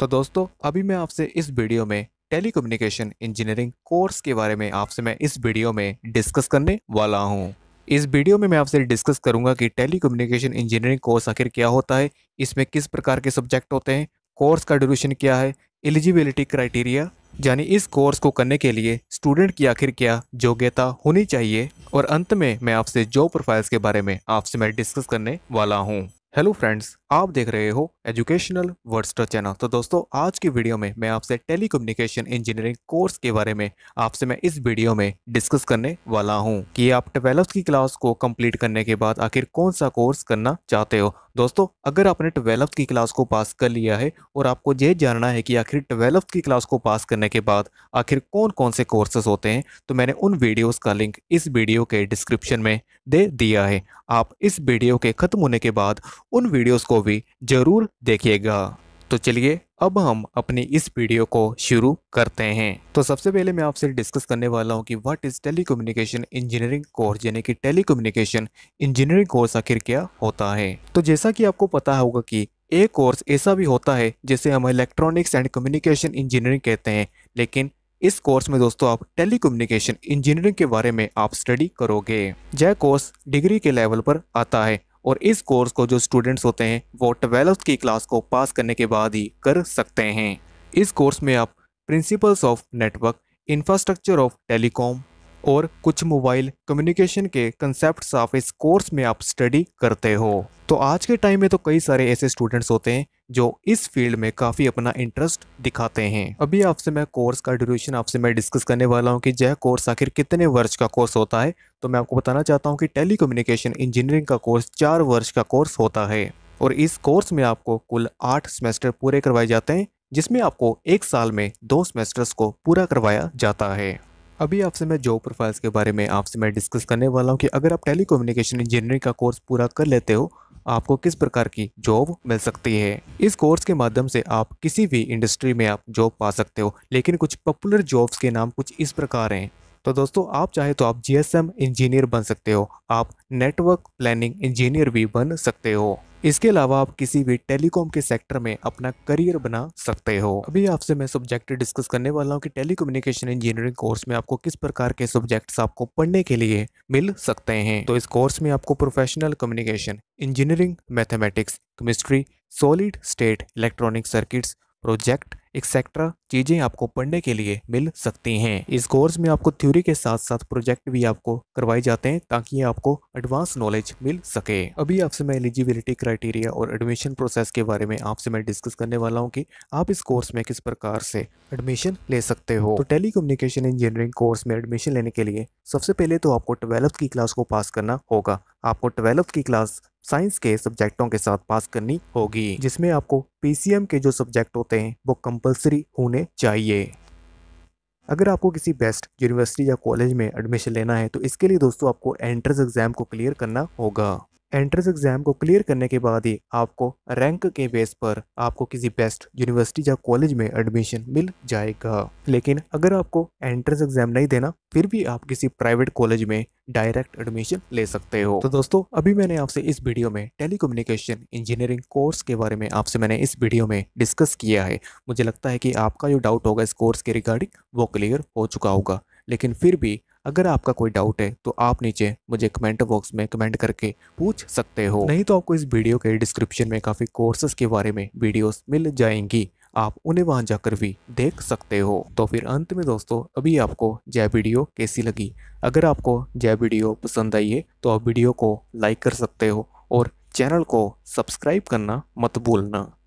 तो दोस्तों अभी मैं आपसे इस वीडियो में कम्युनिकेशन इंजीनियरिंग कोर्स के बारे में आपसे मैं इस वीडियो में डिस्कस करने वाला हूँ इस वीडियो में मैं आपसे डिस्कस करूंगा कि टेलीकम्युनिकेशन इंजीनियरिंग कोर्स आखिर क्या होता है इसमें किस प्रकार के सब्जेक्ट होते हैं कोर्स का ड्यूरेशन क्या है एलिजिबिलिटी क्राइटेरिया यानी इस कोर्स को करने के लिए स्टूडेंट की आखिर क्या योग्यता होनी चाहिए और अंत में मैं आपसे जॉब प्रोफाइल्स के बारे में आपसे मैं डिस्कस करने वाला हूँ हेलो फ्रेंड्स आप देख रहे हो एजुकेशनल वर्स्टर चैनल तो दोस्तों आज की वीडियो में मैं आपसे टेली कम्युनिकेशन इंजीनियरिंग कोर्स के बारे में आपसे मैं इस वीडियो में डिस्कस करने वाला हूं कि आप ट्वेल्थ की क्लास को कंप्लीट करने के बाद आखिर कौन सा कोर्स करना चाहते हो दोस्तों अगर आपने ट्वेल्थ की क्लास को पास कर लिया है और आपको ये जानना है कि आखिर ट्वेल्थ की क्लास को पास करने के बाद आखिर कौन कौन से कोर्सेज होते हैं तो मैंने उन वीडियोस का लिंक इस वीडियो के डिस्क्रिप्शन में दे दिया है आप इस वीडियो के ख़त्म होने के बाद उन वीडियोज़ को भी ज़रूर देखिएगा तो चलिए अब हम अपनी इस वीडियो को शुरू करते हैं तो सबसे पहले मैं आपसे डिस्कस करने वाला हूं कि what is tele engineering course यानी कि टेली इंजीनियरिंग कोर्स आखिर क्या होता है तो जैसा कि आपको पता होगा कि एक कोर्स ऐसा भी होता है जिसे हम इलेक्ट्रॉनिक्स एंड कम्युनिकेशन इंजीनियरिंग कहते हैं लेकिन इस कोर्स में दोस्तों आप टेली इंजीनियरिंग के बारे में आप स्टडी करोगे जय कोर्स डिग्री के लेवल पर आता है और इस कोर्स को जो स्टूडेंट्स होते हैं वो ट्वेल्थ की क्लास को पास करने के बाद ही कर सकते हैं इस कोर्स में आप principles of network infrastructure of telecom और कुछ मोबाइल कम्युनिकेशन के कंसेप्ट ऑफ इस कोर्स में आप स्टडी करते हो तो आज के टाइम में तो कई सारे ऐसे स्टूडेंट्स होते हैं जो इस फील्ड में काफ़ी अपना इंटरेस्ट दिखाते हैं अभी आपसे मैं कोर्स का ड्यूरेशन आपसे मैं डिस्कस करने वाला हूं कि यह कोर्स आखिर कितने वर्ष का कोर्स होता है तो मैं आपको बताना चाहता हूं कि कम्युनिकेशन इंजीनियरिंग का कोर्स चार वर्ष का कोर्स होता है और इस कोर्स में आपको कुल आठ सेमेस्टर पूरे करवाए जाते हैं जिसमें आपको एक साल में दो सेमेस्टर्स को पूरा करवाया जाता है अभी आपसे मैं जॉब प्रोफाइल्स के बारे में आपसे मैं डिस्कस करने वाला हूँ कि अगर आप टेली इंजीनियरिंग का कोर्स पूरा कर लेते हो आपको किस प्रकार की जॉब मिल सकती है इस कोर्स के माध्यम से आप किसी भी इंडस्ट्री में आप जॉब पा सकते हो लेकिन कुछ पॉपुलर जॉब्स के नाम कुछ इस प्रकार हैं तो दोस्तों आप चाहे तो आप जी इंजीनियर बन सकते हो आप नेटवर्क प्लानिंग इंजीनियर भी बन सकते हो इसके अलावा आप किसी भी टेलीकॉम के सेक्टर में अपना करियर बना सकते हो अभी आपसे मैं सब्जेक्ट डिस्कस करने वाला हूँ कि टेलीकम्युनिकेशन इंजीनियरिंग कोर्स में आपको किस प्रकार के सब्जेक्ट्स आपको पढ़ने के लिए मिल सकते हैं तो इस कोर्स में आपको professional communication engineering mathematics chemistry solid state electronic circuits project etcetera चीज़ें आपको पढ़ने के लिए मिल सकती हैं इस कोर्स में आपको थ्योरी के साथ साथ प्रोजेक्ट भी आपको करवाए जाते हैं ताकि आपको एडवांस नॉलेज मिल सके अभी आपसे मैं एलिजिबिलिटी क्राइटेरिया और एडमिशन प्रोसेस के बारे में आपसे मैं डिस्कस करने वाला हूं कि आप इस कोर्स में किस प्रकार से एडमिशन ले सकते हो तो टेली इंजीनियरिंग कोर्स में एडमिशन लेने के लिए सबसे पहले तो आपको ट्वेल्थ की क्लास को पास करना होगा आपको ट्वेल्थ की क्लास साइंस के सब्जेक्टों के साथ पास करनी होगी जिसमें आपको पीसीएम के जो सब्जेक्ट होते हैं वो कम कंपलसरी होने चाहिए अगर आपको किसी बेस्ट यूनिवर्सिटी या कॉलेज में एडमिशन लेना है तो इसके लिए दोस्तों आपको एंट्रेंस एग्ज़ाम को क्लियर करना होगा एंट्रेंस एग्ज़ाम को क्लियर करने के बाद ही आपको रैंक के बेस पर आपको किसी बेस्ट यूनिवर्सिटी या कॉलेज में एडमिशन मिल जाएगा लेकिन अगर आपको एंट्रेंस एग्ज़ाम नहीं देना फिर भी आप किसी प्राइवेट कॉलेज में डायरेक्ट एडमिशन ले सकते हो तो दोस्तों अभी मैंने आपसे इस वीडियो में टेलीकम्युनिकेशन इंजीनियरिंग कोर्स के बारे में आपसे मैंने इस वीडियो में डिस्कस किया है मुझे लगता है कि आपका जो डाउट होगा इस कोर्स के रिगार्डिंग वो क्लियर हो चुका होगा लेकिन फिर भी अगर आपका कोई डाउट है तो आप नीचे मुझे कमेंट बॉक्स में कमेंट करके पूछ सकते हो नहीं तो आपको इस वीडियो के डिस्क्रिप्शन में काफ़ी कोर्सेज के बारे में वीडियोस मिल जाएंगी आप उन्हें वहां जाकर भी देख सकते हो तो फिर अंत में दोस्तों अभी आपको जय वीडियो कैसी लगी अगर आपको जय वीडियो पसंद आई है तो आप वीडियो को लाइक कर सकते हो और चैनल को सब्सक्राइब करना मत भूलना